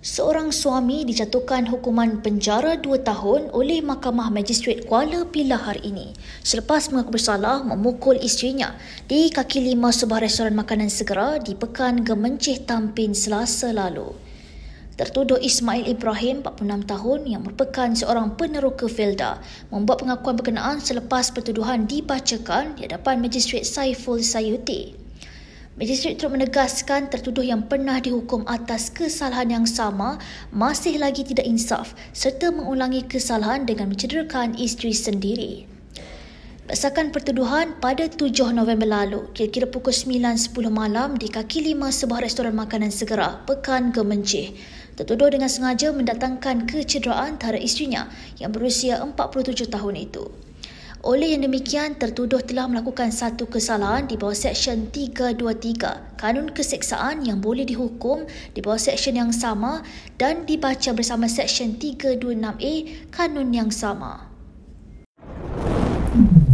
Seorang suami dijatuhkan hukuman penjara dua tahun oleh Mahkamah majistret Kuala Pilah hari ini selepas mengaku bersalah memukul isterinya di kaki lima sebuah restoran makanan segera di Pekan Gemencih Tampin Selasa lalu. Tertuduh Ismail Ibrahim, 46 tahun, yang merupakan seorang peneroka Felda, membuat pengakuan berkenaan selepas pertuduhan dibacakan di hadapan majistret Saiful Sayuti. Majistret turut menegaskan tertuduh yang pernah dihukum atas kesalahan yang sama masih lagi tidak insaf serta mengulangi kesalahan dengan mencederakan isteri sendiri. Berdasarkan pertuduhan pada 7 November lalu, kira-kira pukul 9.10 malam di kaki lima sebuah restoran makanan segera, Pekan Gemencih. Tertuduh dengan sengaja mendatangkan kecederaan terhadap isterinya yang berusia 47 tahun itu. Oleh yang demikian, tertuduh telah melakukan satu kesalahan di bawah Seksyen 323 Kanun Keseksaan yang boleh dihukum di bawah Seksyen yang sama dan dibaca bersama Seksyen 326A Kanun yang sama. Mm-hmm.